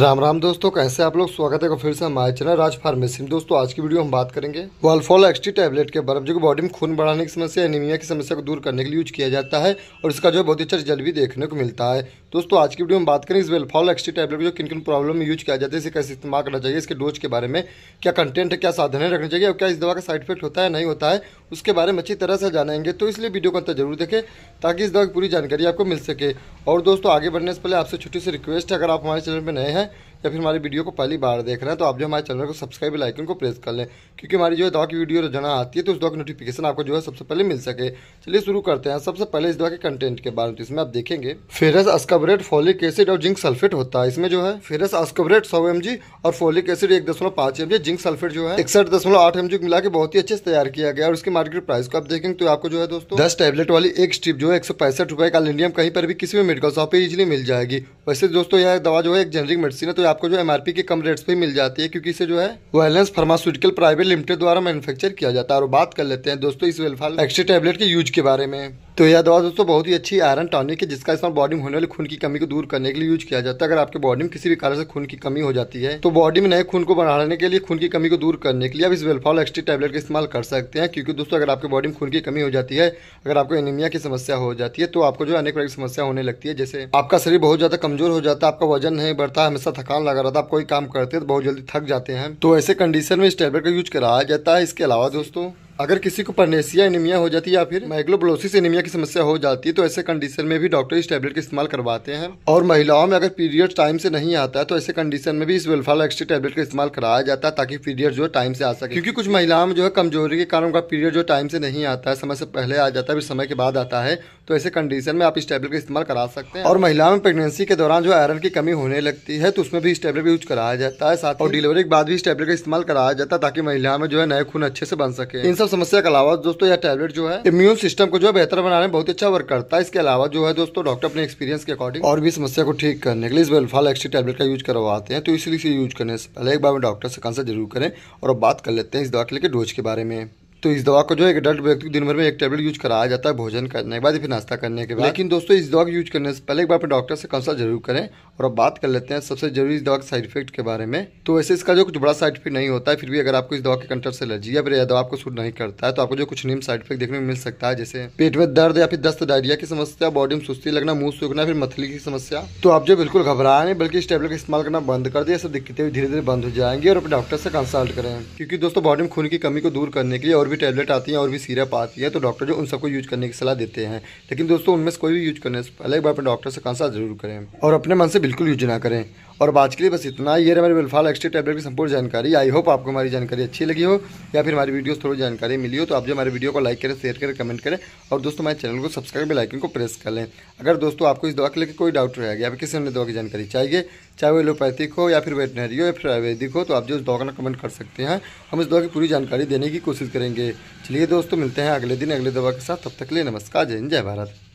राम राम दोस्तों कैसे आप लोग स्वागत है फिर से हमारे चैनल राज फार्मेसी में दोस्तों आज की वीडियो हम बात करेंगे वालफॉल एक्सटी टैबलेट के बारे में जो बॉडी में खून बढ़ाने की समस्या एनीमिया की समस्या को दूर करने के लिए यूज किया जाता है और इसका जो बहुत बहुत अच्छा रिजल्ट भी देखने को मिलता है दोस्तों आज की वीडियो में बात करें इस वेलफॉल एक्सटी टैबलेट को जो किन किन प्रॉब्लम में यूज किया जाता है इसे कैसे इस्तेमाल करना चाहिए इसके डोज के बारे में क्या कंटेंट है क्या है रखना चाहिए और क्या इस दवा का साइड इफेक्ट होता है नहीं होता है उसके बारे में अच्छी तरह से जानेंगे तो इसलिए वीडियो को अंतर जरूर देखें ताकि इस दवा की पूरी जानकारी आपको मिल सके और दोस्तों आगे बढ़ने से पहले आपसे छोटी सी रिक्वेस्ट है अगर आप हमारे चैनल पर नए हैं या फिर हमारी वीडियो को पहली बार देख रहे हैं तो आप जो हमारे चैनल को सब्सक्राइब लाइकन को प्रेस कर लें क्योंकि हमारी जो है दवा की वीडियो रोजाना आती है तो उस दवा की नोटिफिकेशन आपको जो है सबसे पहले मिल सके चलिए शुरू करते हैं सबसे पहले इस दवा के कंटेंट के बारे में तो इसमें आप देखेंगे फेरस अस्कबरेट फॉलिक एसिड और जिंक सल्फेट होता है इसमें जो है फेरस अस्कबरेट सौ एम और फॉलिक एसिड एक दशमलव पांच एम जिंक सल्फेट जो है इकसठ दशमलव आठ एम मिला के बहुत ही अच्छे से तैयार किया गया और उसके मार्केट प्राइस को आप देखेंगे तो आपको जो है दोस्तों दस टेबलेट वाली एक स्ट्रिप जो है एक सौ पैंसठ रुपए का इंडियम कहीं पर भी किसी भी मेडिकल शॉप पर इजिली मिल जाएगी वैसे दोस्तों यह दवा जो है एक जेनरिक मेडिसिन है तो आपको जो एमआरपी के कम रेट्स पे मिल जाती है क्योंकि इसे जो है वेलेंस फार्मास्यूटिकल प्राइवेट लिमिटेड द्वारा मैन्युफैक्चर किया जाता है और बात कर लेते हैं दोस्तों इस वेलफाल एक्स्ट्रा टैबलेट के यूज के बारे में तो यह दवा दोस्तों बहुत ही अच्छी आयरन टॉनिक है जिसका इस्तेमाल बॉडी में होने वाली खून की कमी को दूर करने के लिए यूज किया जाता है अगर आपके बॉडी में किसी भी कारण से खून की कमी हो जाती है तो बॉडी में नए खून को बढ़ाने के लिए खून की कमी को दूर करने के लिए आप इस वेलफॉल एक्सट्री टैबलेट का इस्तेमाल कर सकते हैं क्योंकि दोस्तों अगर आपके बॉडी में खून की कमी हो जाती है अगर आपको एनीमिया की समस्या हो जाती है तो आपको जो अनेक प्रकार की समस्या होने लगती है जैसे आपका शरीर बहुत ज्यादा कमजोर हो जाता है आपका वजन नहीं बढ़ता हमेशा थकान लगा रहता है आप कोई काम करते हैं तो बहुत जल्दी थक जाते हैं तो ऐसे कंडीशन में इस टैबलेट का यूज कराया जाता है इसके अलावा दोस्तों अगर किसी को परनेसिया एनीमिया हो जाती है या फिर माइग्लोबलोसिस एनीमिया की समस्या हो जाती है तो ऐसे कंडीशन में भी डॉक्टर इस टैबलेट का इस्तेमाल करवाते हैं और महिलाओं में अगर पीरियड टाइम से नहीं आता है तो ऐसे कंडीशन में भी इस वेलफाल एक्सट्री टैबलेट का इस्तेमाल कराया जाता है ताकि पीरियड जो है टाइम से आ सके क्योंकि कुछ महिलाओं में जो है कमजोरी के कारण उनका पीरियड जो टाइम से नहीं आता है समय से पहले आ जाता है फिर समय के बाद आता है तो ऐसे कंडीशन में आप इस टैबलेट का इस्तेमाल करा सकते हैं और महिलाओं में प्रेगनेंसी के दौरान जो आयरन की कमी होने लगती है तो उसमें भी इस टैबलेट का यूज कराया जाता है साथ और डिलीवरी के बाद भी इस टैबलेट का इस्तेमाल कराया जाता है ताकि महिलाओं में जो है नए खून अच्छे से बन सके इन सब समस्या के अलावा दोस्तों यह टैबलेट जो है इम्यून सिस्टम को जो है बेहतर बनाने में बहुत अच्छा वर्क करता है इसके अलावा जो है दोस्तों डॉक्टर अपने एक्सपीरियंस के अकॉर्डिंग और भी समस्या को ठीक करने के लिए इस बेलफाल एक्स्ट्री टैबलेट का यूज करवाते हैं तो इसलिए यूज करने से पहले एक बार डॉक्टर से कंसल्ट जरूर करें और अब बात कर लेते हैं इस दवा के लेकर डोज के बारे में तो इस दवा को जो है एडल्ट व्यक्ति दिन भर में एक टेबलेट यूज कराया जाता है भोजन करने के बाद फिर नाश्ता करने के बाद लेकिन दोस्तों इस दवा को यूज करने से पहले एक बार अपने डॉक्टर से कंसल्ट जरूर करें और अब बात कर लेते हैं सबसे जरूरी इस दवा के साइड इफेक्ट के बारे में तो वैसे इसका जो कुछ बड़ा साइड इफेक्ट नहीं होता है फिर भी अगर आपको इस दवा के कंटर से एलर्जी या फिर यह दवा आपको सूट नहीं करता है तो आपको जो कुछ नियम साइड इफेक्ट देखने में मिल सकता है जैसे पेट में दर्द या फिर दस्त डायरिया की समस्या बॉडी में सुस्ती लगना मुंह सूखना फिर मथली की समस्या तो आप जो बिल्कुल घबराए नहीं बल्कि इस टेबलेट का इस्तेमाल करना बंद कर दिया सब दिक्कतें धीरे धीरे बंद हो जाएंगी और अपने डॉक्टर से कंसल्ट करें क्योंकि दोस्तों बॉडी में खून की कमी को दूर करने के लिए और भी टैबलेट आती हैं और भी सीरप आती है तो डॉक्टर जो उन सबको यूज करने की सलाह देते हैं लेकिन दोस्तों उनमें से कोई भी यूज करने से पहले एक बार अपने डॉक्टर से कंसल्ट जरूर करें और अपने मन से बिल्कुल यूज ना करें और आज के लिए बस इतना ये है मेरे बिलफाल एक्सट्री टैबलेट की संपूर्ण जानकारी आई होप आपको हमारी जानकारी अच्छी लगी हो या फिर हमारी वीडियो थोड़ी जानकारी मिली हो तो आप जो हमारे वीडियो को लाइक करें शेयर करें कमेंट करें और दोस्तों हमारे चैनल को सब्सक्राइब भी आइकन को प्रेस कर लें अगर दोस्तों आपको इस दवा के लेकर कोई डाउट रहेगा या फिर किसी हमने दवा की जानकारी चाहिए चाहे वो एलोपैथिक हो या फिर वेटनरी हो या फिर आयुर्वेदिक हो तो आप जो उस दवा का कमेंट कर सकते हैं हम इस दवा की पूरी जानकारी देने की कोशिश करेंगे चलिए दोस्तों मिलते हैं अगले दिन अगले दवा के साथ तब तक लिए नमस्कार जय हिंद जय भारत